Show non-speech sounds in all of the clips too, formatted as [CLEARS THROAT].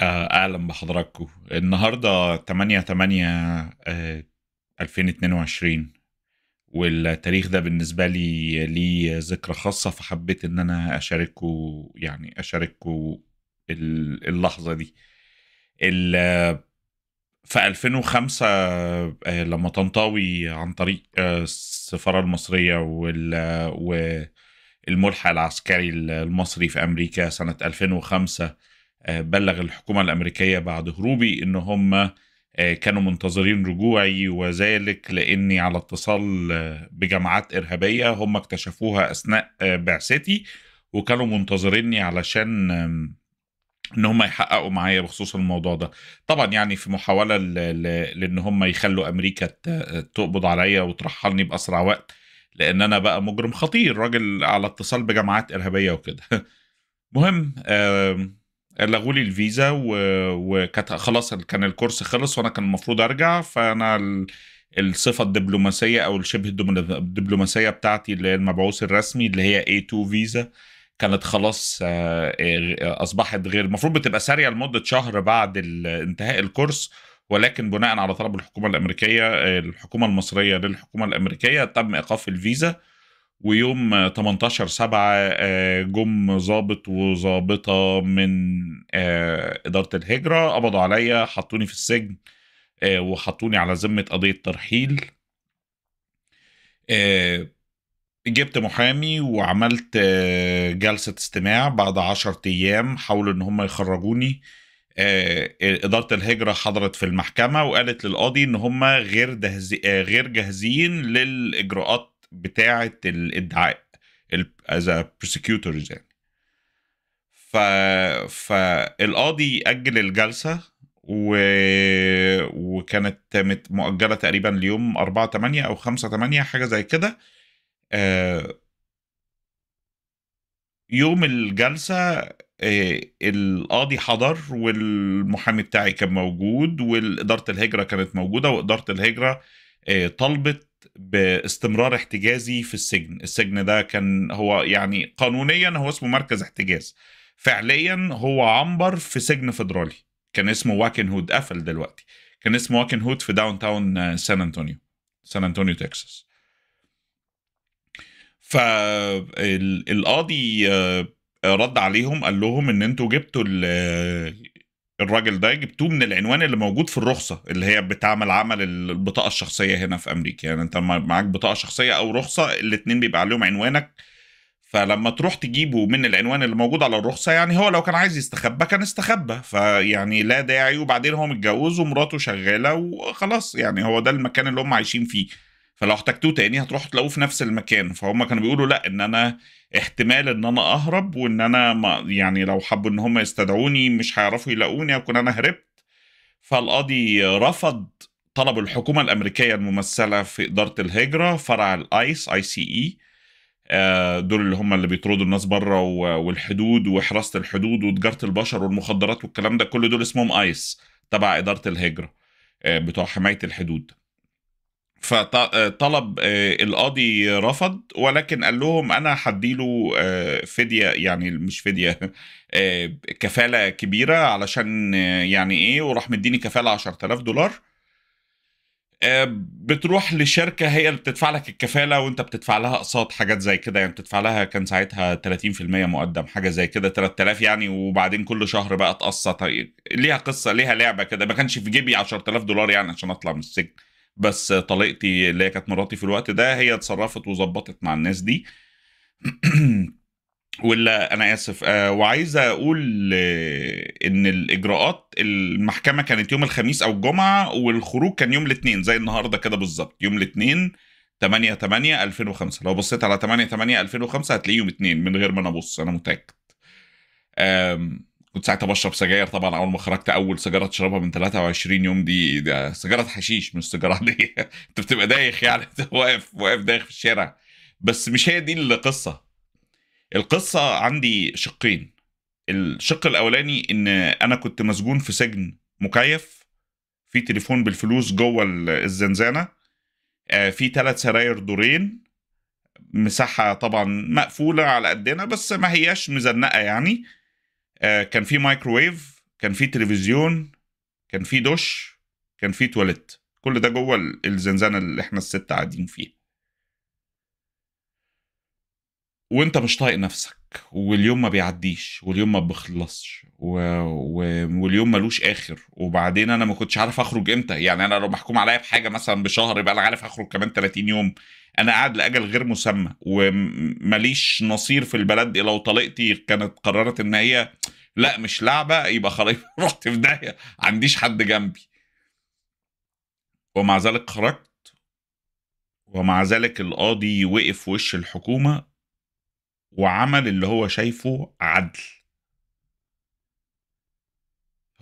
اهلا بحضراتكم النهارده 8 8 2022 والتاريخ ده بالنسبه لي ليه ذكرى خاصه فحبيت ان انا اشاركه يعني اشاركه اللحظه دي في 2005 آه، لما طنطاوي عن طريق آه، السفاره المصريه وال والملحق العسكري المصري في امريكا سنه 2005 آه، بلغ الحكومة الأمريكية بعد هروبي إن هم آه، كانوا منتظرين رجوعي وذلك لأني على اتصال آه، بجماعات إرهابية هم اكتشفوها أثناء بعثتي وكانوا منتظريني علشان ان هم يحققوا معايا بخصوص الموضوع ده طبعا يعني في محاوله لان هم يخلوا امريكا تقبض عليا وترحلني باسرع وقت لان انا بقى مجرم خطير راجل على اتصال بجماعات ارهابيه وكده [LAUGHS] مهم لغوا لي الفيزا وكانت خلاص كان الكورس خلص وانا كان المفروض ارجع فانا الصفه الدبلوماسيه او الشبه الدبلوماسيه بتاعتي اللي هي المبعوث الرسمي اللي هي A2 فيزا كانت خلاص آه، آه، اصبحت غير المفروض بتبقى ساريه لمده شهر بعد انتهاء الكورس ولكن بناء على طلب الحكومه الامريكيه الحكومه المصريه للحكومه الامريكيه تم ايقاف الفيزا ويوم 18 7 آه، جم ظابط وظابطه من آه، اداره الهجره قبضوا عليا حطوني في السجن آه، وحطوني على ذمه قضيه ترحيل جبت محامي وعملت جلسة استماع بعد عشرة أيام حاولوا إن هم يخرجوني إدارة الهجرة حضرت في المحكمة وقالت للقاضي إن هم غير غير جاهزين للإجراءات بتاعه الادعاء از بروسيكيوتورز يعني ف فالقاضي اجل الجلسه و... وكانت مؤجله تقريبا ليوم 4 8 او 5 8 حاجه زي كده آه، يوم الجلسه آه، القاضي حضر والمحامي بتاعي كان موجود وإدارة الهجرة كانت موجودة وإدارة الهجرة آه، طلبت باستمرار احتجازي في السجن السجن ده كان هو يعني قانونيا هو اسمه مركز احتجاز فعليا هو عنبر في سجن فيدرالي كان اسمه واكن هود قفل دلوقتي كان اسمه واكن هود في داون تاون سان انطونيو سان انطونيو تكساس فالقاضي رد عليهم قال لهم ان انتوا جبتوا الراجل ده جبتوه من العنوان اللي موجود في الرخصه اللي هي بتعمل عمل البطاقه الشخصيه هنا في امريكا يعني انت معاك بطاقه شخصيه او رخصه الاثنين بيبقى عليهم عنوانك فلما تروح تجيبه من العنوان اللي موجود على الرخصه يعني هو لو كان عايز يستخبى كان استخبى فيعني لا داعي وبعدين هو متجوز ومراته شغاله وخلاص يعني هو ده المكان اللي هم عايشين فيه فلو احتجتوه تاني هتروحوا تلاقوه في نفس المكان فهم كانوا بيقولوا لا ان انا احتمال ان انا اهرب وان انا ما يعني لو حبوا ان هم يستدعوني مش هيعرفوا يلاقوني اكون انا هربت فالقاضي رفض طلب الحكومه الامريكيه الممثله في اداره الهجره فرع الايس اي سي اي دول اللي هم اللي بيطردوا الناس بره والحدود وحراسه الحدود وتجاره البشر والمخدرات والكلام ده كل دول اسمهم ايس تبع اداره الهجره آه، بتوع حمايه الحدود فطلب آه، القاضي رفض ولكن قال لهم انا هديله آه، فديه يعني مش فديه آه، كفاله كبيره علشان يعني ايه وراح مديني كفاله 10000 دولار بتروح لشركه هي اللي بتدفع لك الكفاله وانت بتدفع لها اقساط حاجات زي كده يعني بتدفع لها كان ساعتها 30% مقدم حاجه زي كده 3000 يعني وبعدين كل شهر بقى تقسط ليها قصه ليها لعبه كده ما كانش في جيبي 10000 دولار يعني عشان اطلع من السجن بس طليقتي اللي هي كانت مراتي في الوقت ده هي اتصرفت وظبطت مع الناس دي [CLEARS THROAT] ولا انا اسف آه وعايز اقول آه، ان الاجراءات المحكمه كانت يوم الخميس او الجمعه والخروج كان يوم الاثنين زي النهارده كده بالظبط يوم الاثنين 8 8 2005 لو بصيت على 8 8 2005 هتلاقيه يوم اثنين من غير ما انا ابص انا متاكد كنت ساعتها بشرب سجاير طبعا اول ما خرجت اول سجاره تشربها من 23 يوم دي سجاره حشيش مش سجاره عاديه [LAUGHS] انت بتبقى دايخ يعني انت واقف واقف دايخ في الشارع بس مش هي دي القصه القصه عندي شقين الشق الاولاني ان انا كنت مسجون في سجن مكيف في تليفون بالفلوس جوه الزنزانه آه، في ثلاث سراير دورين مساحه طبعا مقفوله على قدنا بس ما هياش مزنقه يعني آه، كان في مايكروويف كان في تلفزيون كان في دش كان في تواليت كل ده جوه الزنزانه اللي احنا الست قاعدين فيها وانت مش طايق نفسك واليوم ما بيعديش واليوم ما بيخلصش و... و... واليوم ملوش اخر وبعدين انا ما كنتش عارف اخرج امتى يعني انا لو محكوم عليا بحاجه مثلا بشهر يبقى انا عارف اخرج كمان 30 يوم انا قاعد لاجل غير مسمى ومليش نصير في البلد لو طليقتي كانت قررت ان هي لا مش لعبه يبقى خلاص [LAUGHS] رحت في داهيه عنديش حد جنبي ومع ذلك خرجت ومع ذلك القاضي وقف وش الحكومه وعمل اللي هو شايفه عدل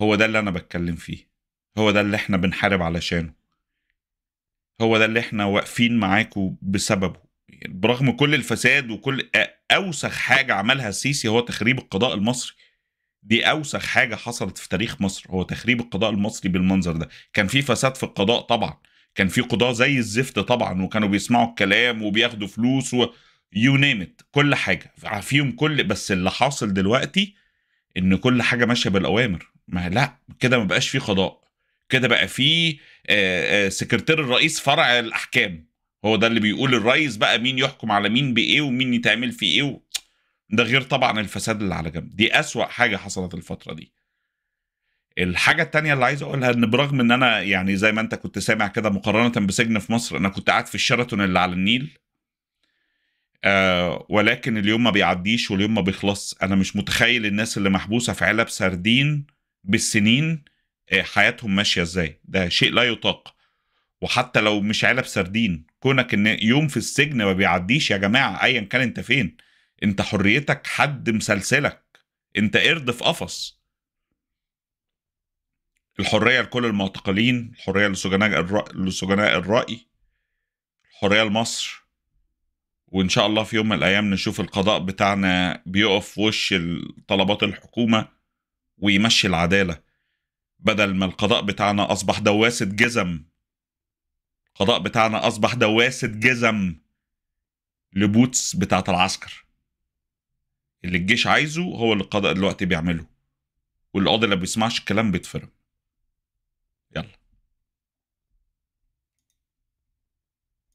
هو ده اللي انا بتكلم فيه هو ده اللي احنا بنحارب علشانه هو ده اللي احنا واقفين معاكم بسببه يعني برغم كل الفساد وكل اوسخ حاجه عملها السيسي هو تخريب القضاء المصري دي اوسخ حاجه حصلت في تاريخ مصر هو تخريب القضاء المصري بالمنظر ده كان في فساد في القضاء طبعا كان في قضاة زي الزفت طبعا وكانوا بيسمعوا الكلام وبياخدوا فلوس و يو نيمت كل حاجه فيهم كل بس اللي حاصل دلوقتي ان كل حاجه ماشيه بالاوامر ما لا كده ما بقاش في قضاء كده بقى في سكرتير الرئيس فرع الاحكام هو ده اللي بيقول الرئيس بقى مين يحكم على مين بايه ومين يتعمل في ايه ده غير طبعا الفساد اللي على جنب دي أسوأ حاجة حصلت الفترة دي الحاجة التانية اللي عايز أقولها إن برغم إن أنا يعني زي ما أنت كنت سامع كده مقارنة بسجن في مصر أنا كنت قاعد في الشيراتون اللي على النيل آه ولكن اليوم ما بيعديش واليوم ما بيخلص أنا مش متخيل الناس اللي محبوسة في علب سردين بالسنين آه حياتهم ماشية إزاي ده شيء لا يطاق وحتى لو مش علب سردين كونك إن يوم في السجن ما بيعديش يا جماعة أيا كان أنت فين انت حريتك حد مسلسلك انت قرد في قفص الحريه لكل المعتقلين الحريه لسجناء الرأي لسجناء الراي الحريه لمصر وان شاء الله في يوم من الايام نشوف القضاء بتاعنا بيقف في وش طلبات الحكومه ويمشي العداله بدل ما القضاء بتاعنا اصبح دواسه جزم القضاء بتاعنا اصبح دواسه جزم لبوتس بتاعه العسكر اللي الجيش عايزه هو اللي القضاء دلوقتي بيعمله والقاضي اللي بيسمعش الكلام بيتفرم يلا